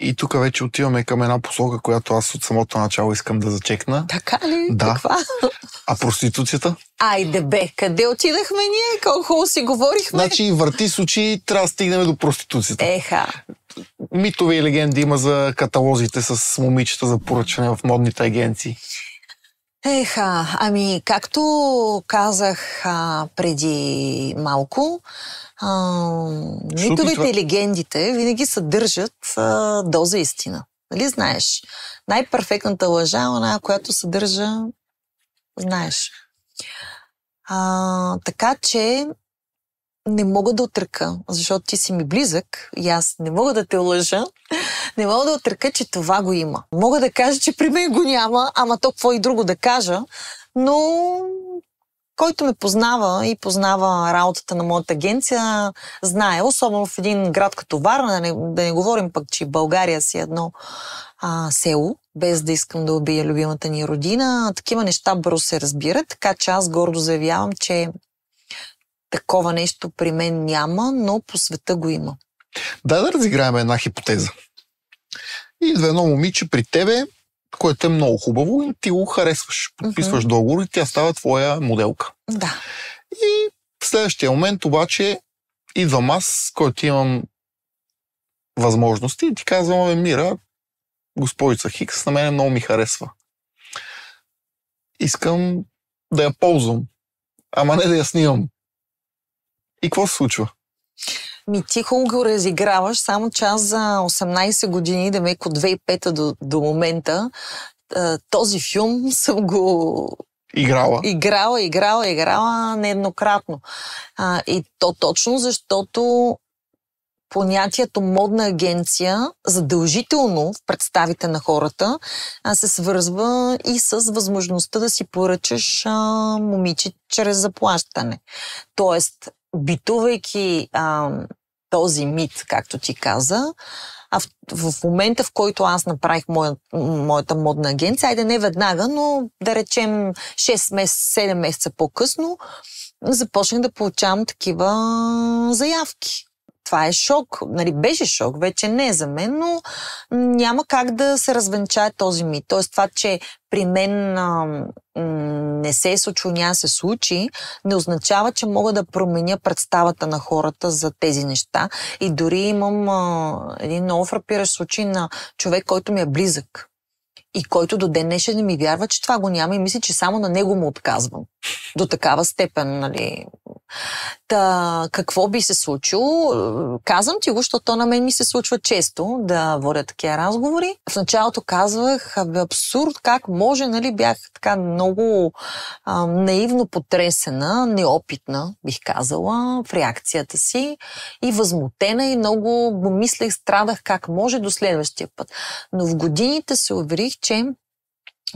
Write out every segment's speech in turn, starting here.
И тук вече отиваме към една посока, която аз от самото начало искам да зачекна. Така ли? Да. Каква? А проституцията? Айде бе, къде отидахме ние? Колко хубаво си говорихме. Значи върти с очи, трябва да стигнем до проституцията. Еха. Митове и легенди има за каталозите с момичета за поръчване в модните агенции. Еха, ами както казах а, преди малко, а, митовете това... и легендите винаги съдържат а, доза истина. Нали знаеш? Най-перфектната лъжа е она, която съдържа, знаеш. А, така че не мога да отръка, защото ти си ми близък и аз не мога да те лъжа. Не мога да отръка, че това го има. Мога да кажа, че при мен го няма, ама то какво и друго да кажа, но който ме познава и познава работата на моята агенция, знае, особено в един град като Варна, да не, да не говорим пък, че България си е едно а, село, без да искам да убия любимата ни родина. Такива неща бързо се разбират, така че аз гордо заявявам, че такова нещо при мен няма, но по света го има. Дай да разиграем една хипотеза. Идва едно момиче при тебе което е много хубаво и ти го харесваш. Подписваш mm-hmm. договор и тя става твоя моделка. Да. И в следващия момент обаче идвам аз, който имам възможности и ти казвам, Мира, господица Хикс, на мен много ми харесва. Искам да я ползвам, ама не да я снимам. И какво се случва? Ми ти хубаво го разиграваш, само че аз за 18 години, да меко 2005 до, до момента, този филм съм го Играла. Играла, играла, играла нееднократно. А, и то точно защото понятието модна агенция задължително в представите на хората а, се свързва и с възможността да си поръчаш а, момиче чрез заплащане. Тоест, битувайки а, този мит, както ти каза, а в, в момента, в който аз направих моя, моята модна агенция, айде не веднага, но да речем 6 месеца, 7 месеца по-късно, започнах да получавам такива заявки това е шок. Нали, беше шок, вече не е за мен, но няма как да се развенчае този мит. Тоест това, че при мен а, не се е случило, няма се случи, не означава, че мога да променя представата на хората за тези неща. И дори имам а, един много фрапиращ случай на човек, който ми е близък и който до ден днешен не ми вярва, че това го няма и мисли, че само на него му отказвам. До такава степен, нали, Та, какво би се случило? Казвам ти го, защото то на мен ми се случва често да водя такива разговори. В началото казвах, абе, абсурд, как може, нали, бях така много а, наивно потресена, неопитна, бих казала, в реакцията си и възмутена и много мислех, страдах как може до следващия път. Но в годините се уверих, че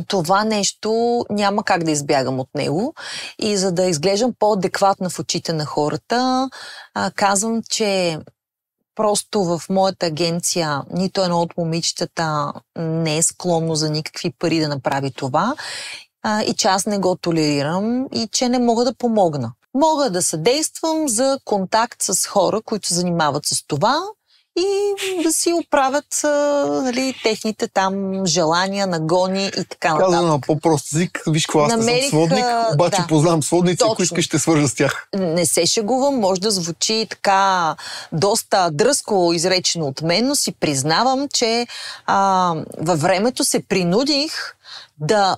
това нещо няма как да избягам от него. И за да изглеждам по-адекватна в очите на хората, а, казвам, че просто в моята агенция нито едно от момичетата не е склонно за никакви пари да направи това а, и че аз не го толерирам и че не мога да помогна. Мога да съдействам за контакт с хора, които се занимават с това, и да си оправят а, нали, техните там желания, нагони и така нататък. Казвам на по-прост език, виж какво аз Намерих, не съм сводник, обаче да, познавам сводници, ако искаш ще свържа с тях. Не се шегувам, може да звучи така доста дръско изречено от мен, но си признавам, че а, във времето се принудих да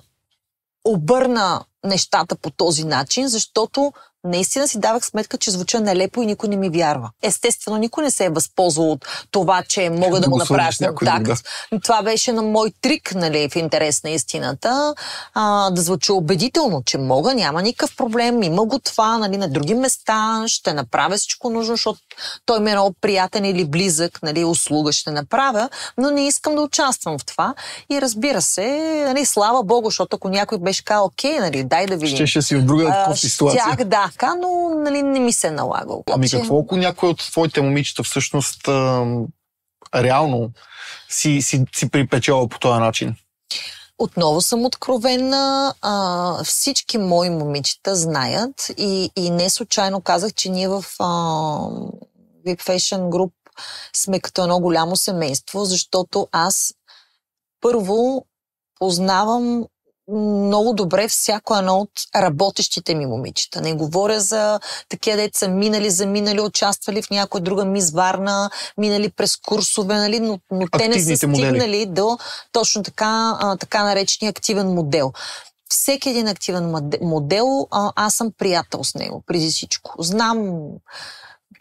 обърна нещата по този начин, защото наистина си давах сметка, че звуча нелепо и никой не ми вярва. Естествено, никой не се е възползвал от това, че мога да, да го направя. контакт. да. Това беше на мой трик, нали, в интерес на истината, а, да звуча убедително, че мога, няма никакъв проблем, има го това, нали, на други места, ще направя всичко нужно, защото той ми е много приятен или близък, нали, услуга ще направя, но не искам да участвам в това. И разбира се, нали, слава Богу, защото ако някой беше казал, окей, нали, дай да видим. Ще, ще си в друга а, ситуация. Щях, да, така, но нали, не ми се е налагало. Ами какво, ако някой от твоите момичета всъщност а, реално си, си, си припечела по този начин? Отново съм откровена. А, всички мои момичета знаят и, и не случайно казах, че ние в а, Big Fashion Group сме като едно голямо семейство, защото аз първо познавам много добре всяко едно от работещите ми момичета. Не говоря за такива деца минали, заминали, участвали в някоя друга мизварна, минали през курсове, нали, но, но те не са стигнали модели. до точно така, а, така наречения активен модел всеки един активен модел, аз съм приятел с него преди всичко. Знам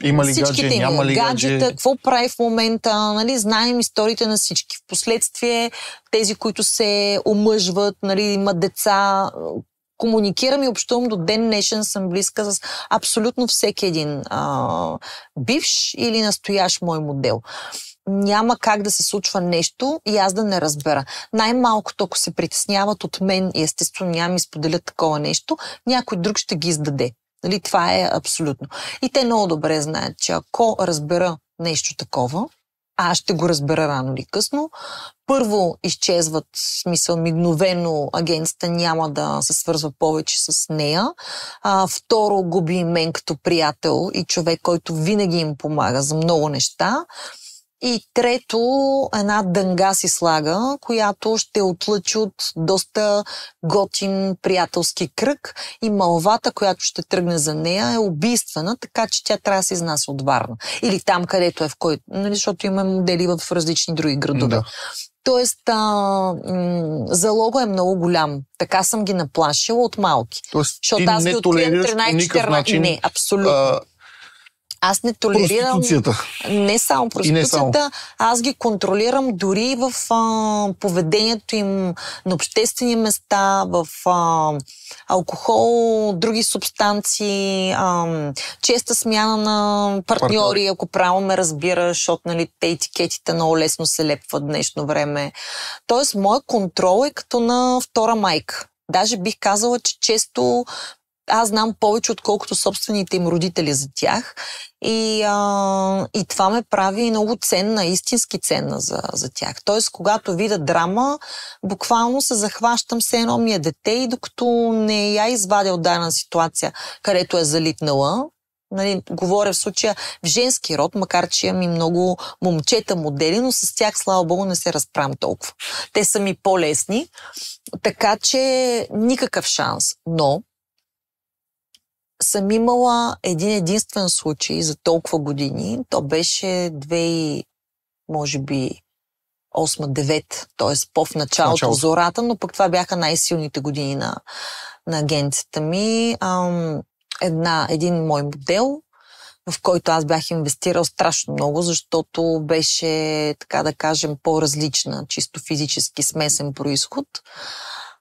има ли всичките гадже, няма ли гаджета, какво прави в момента, нали, знаем историите на всички. Впоследствие тези, които се омъжват, нали, имат деца, комуникирам и общувам до ден днешен, съм близка с абсолютно всеки един а, бивш или настоящ мой модел. Няма как да се случва нещо и аз да не разбера. Най-малкото, ако се притесняват от мен и естествено няма ми споделят такова нещо, някой друг ще ги издаде. Нали, това е абсолютно. И те много добре знаят, че ако разбера нещо такова, а аз ще го разбера рано или късно. Първо изчезват, смисъл мигновено агенцията няма да се свързва повече с нея. А, второ, губи мен като приятел и човек, който винаги им помага за много неща. И трето, една дънга си слага, която ще отлъчи от доста готин приятелски кръг и малвата, която ще тръгне за нея е убийствена, така че тя трябва да се изнася от Варна. Или там, където е в който, нали, защото има модели в различни други градове. Да. Тоест, а, м- залога е много голям. Така съм ги наплашила от малки. Тоест, защото аз ги открием 13-14. Начин, не, абсолютно. А, аз не толерирам не само проституцията, не само. аз ги контролирам дори в а, поведението им на обществени места, в а, алкохол, други субстанции, а, честа смяна на партньори, партньори, ако право ме разбира, защото нали, те етикетите много лесно се лепват днешно време. Тоест, моят контрол е като на втора майка. Даже бих казала, че често аз знам повече, отколкото собствените им родители за тях. И, а, и това ме прави много ценна, истински ценна за, за тях. Тоест, когато видя драма, буквално се захващам с едно ми е дете и докато не я извадя от дадена ситуация, където е залитнала, нали, говоря в случая в женски род, макар че имам и много момчета модели, но с тях, слава богу, не се разправям толкова. Те са ми по-лесни, така че никакъв шанс. Но съм имала един единствен случай за толкова години. То беше 2, може би, 8-9, т.е. по в началото зората, но пък това бяха най-силните години на, на агенцията ми. Ам, една, един мой модел, в който аз бях инвестирал страшно много, защото беше, така да кажем, по-различна, чисто физически смесен происход.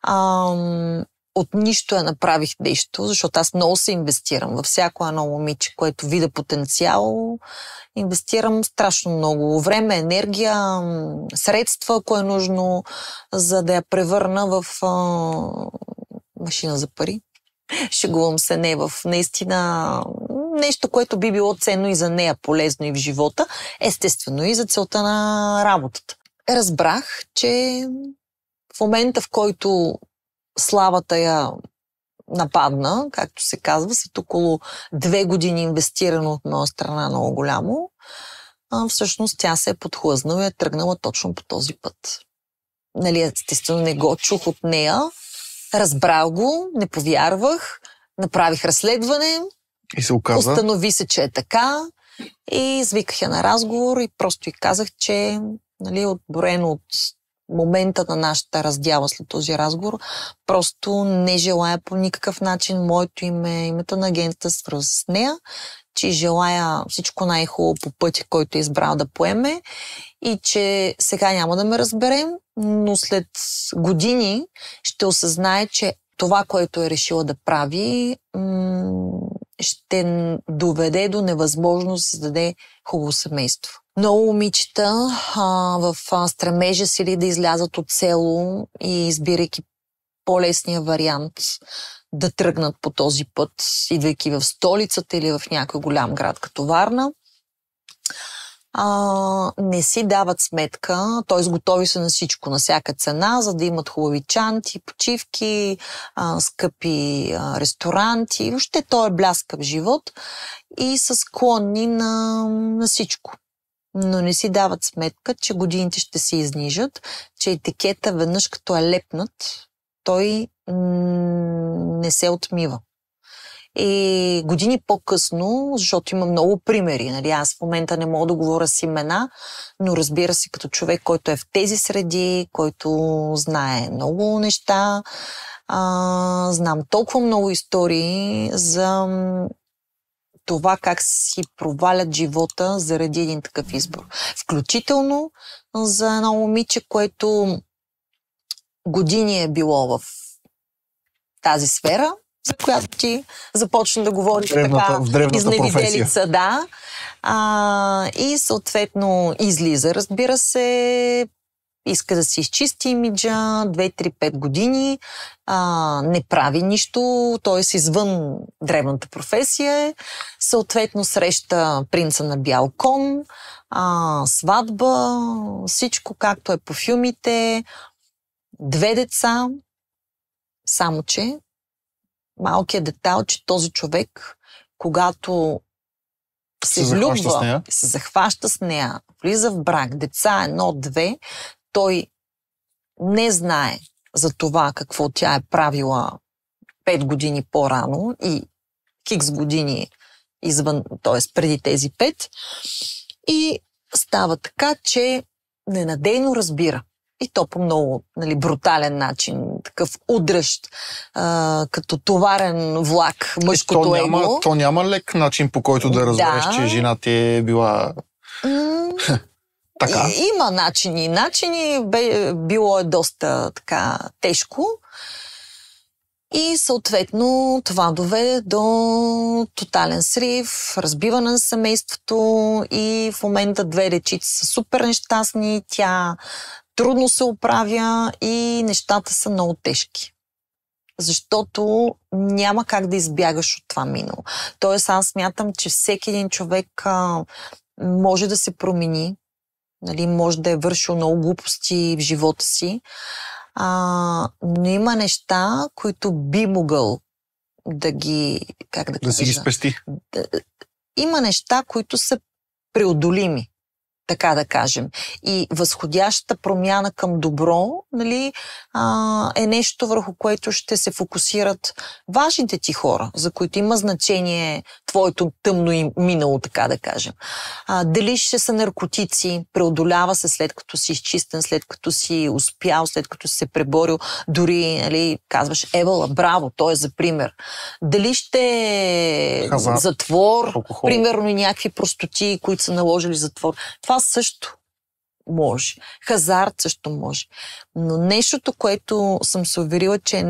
Ам, от нищо я направих нещо, защото аз много се инвестирам във всяко едно момиче, което видя потенциал. Инвестирам страшно много време, енергия, средства, ако е нужно, за да я превърна в а, машина за пари. Шегувам се не в наистина нещо, което би било ценно и за нея, полезно и в живота, естествено и за целта на работата. Разбрах, че в момента, в който славата я нападна, както се казва, след около две години инвестирано от моя страна много голямо, а, всъщност тя се е подхлъзнала и е тръгнала точно по този път. Нали, естествено не го чух от нея, разбрал го, не повярвах, направих разследване, и се оказа? установи се, че е така и извиках я на разговор и просто и казах, че нали, отброено от момента на нашата раздяла след този разговор. Просто не желая по никакъв начин моето име, името на агенцията с нея, че желая всичко най-хубаво по пътя, който е избрал да поеме и че сега няма да ме разберем, но след години ще осъзнае, че това, което е решила да прави, ще доведе до невъзможност да създаде хубаво семейство много момичета а, в а, стремежа си ли да излязат от село и избирайки по-лесния вариант да тръгнат по този път, идвайки в столицата или в някой голям град като Варна. А, не си дават сметка, т.е. готови са на всичко, на всяка цена, за да имат хубави чанти, почивки, а, скъпи а, ресторанти, въобще той е бляскав живот и са склонни на, на всичко но не си дават сметка, че годините ще се изнижат, че етикета веднъж като е лепнат, той не се отмива. И години по-късно, защото има много примери, нали, аз в момента не мога да говоря с имена, но разбира се, като човек, който е в тези среди, който знае много неща, а, знам толкова много истории за това как си провалят живота заради един такъв избор. Включително за едно момиче, което години е било в тази сфера, за която ти започна да говориш така изневиделица, да. А, и съответно излиза, разбира се, иска да си изчисти имиджа 2-3-5 години, а, не прави нищо, т.е. извън древната професия е. Съответно среща принца на бял кон, а, сватба, всичко както е по филмите, две деца, само че малкият детал, че този човек, когато се, се влюбва, се захваща с нея, влиза в брак, деца едно-две, той не знае за това какво тя е правила 5 години по-рано и хикс години извън, т.е. преди тези 5. И става така, че ненадейно разбира. И то по много нали, брутален начин, такъв удръщ, а, като товарен влак, е, мъжкото то няма, его. То няма лек начин, по който да разбереш, да. че жена ти е била... Така. И, има начини. Начини бе, било е доста така тежко. И съответно това доведе до тотален срив, разбиване на семейството и в момента две речици са супер нещастни, тя трудно се оправя и нещата са много тежки. Защото няма как да избягаш от това минало. Тоест аз смятам, че всеки един човек а, може да се промени, Нали, може да е вършил много глупости в живота си. А, но има неща, които би могъл да ги. Как да, да си ги спести. Да, има неща, които са преодолими така да кажем. И възходящата промяна към добро нали, а, е нещо върху което ще се фокусират важните ти хора, за които има значение твоето тъмно и минало, така да кажем. А, дали ще са наркотици, преодолява се след като си изчистен, след като си успял, след като си се преборил, дори нали, казваш Евала, браво, той е за пример. Дали ще е затвор, алкохол. примерно и някакви простоти, които са наложили затвор. Това също може. Хазарт също може. Но нещото, което съм се уверила, че е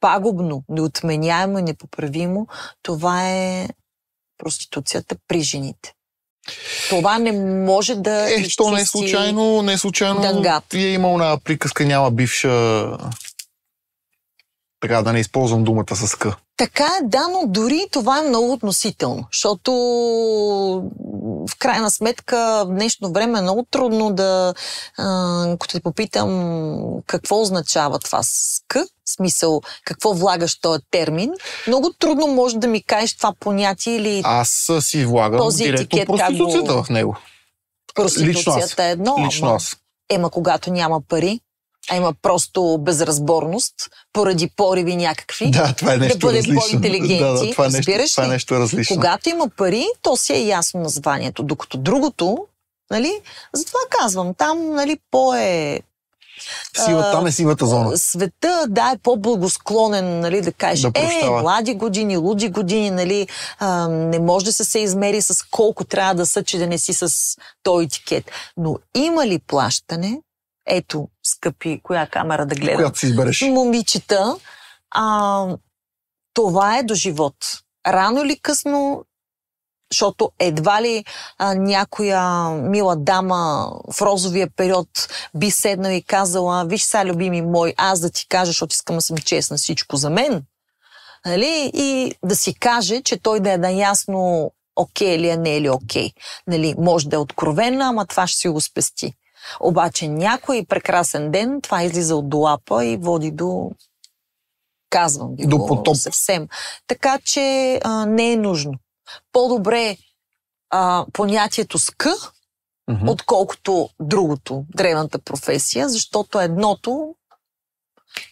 пагубно, неотменяемо и непоправимо, това е проституцията при жените. Това не може да. Е, то не е случайно, не е случайно. Ти е имал на приказка, няма бивша така да не използвам думата с К. Така, да, но дори това е много относително, защото в крайна сметка в днешно време е много трудно да, а, като те попитам какво означава това с К, смисъл какво влагаш този термин, много трудно може да ми кажеш това понятие или Аз си влагам този етикет. проституцията го... в него. Проституцията лично аз, е едно. Лично ама... Ема когато няма пари, а има просто безразборност, поради пориви някакви. Да, това е нещо да бъдем различно. по-интелигенти. Да, да, това, е нещо, това е нещо различно. Когато има пари, то си е ясно названието. Докато другото, нали, затова казвам, там нали, по-е Сива, там е сивата зона. Света, да, е по-благосклонен, нали, да кажеш, да е, млади години, луди години, нали, а, не може да се, се измери с колко трябва да са, че да не си с този етикет. Но има ли плащане? Ето, скъпи, коя камера да гледам. Която си избереш. Момичета. А, това е до живот. Рано или късно, защото едва ли а, някоя мила дама в розовия период би седнала и казала, виж са, любими мой, аз да ти кажа, защото искам да съм честна всичко за мен. Нали? И да си каже, че той да е наясно окей okay ли е, не е ли окей. Okay. Нали? Може да е откровена, ама това ще си го спести. Обаче някой прекрасен ден това излиза от долапа и води до казвам ви до го потоп. съвсем. Така че а, не е нужно. По-добре а, понятието ска, mm-hmm. отколкото другото, древната професия, защото едното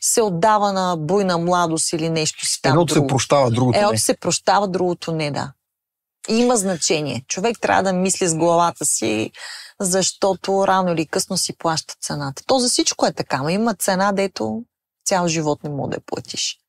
се отдава на буйна младост или нещо си там Едното се прощава, другото Едното не. се прощава, другото не, да. Има значение. Човек трябва да мисли с главата си защото рано или късно си плаща цената. То за всичко е така, но има цена, дето цял живот не мога да я платиш.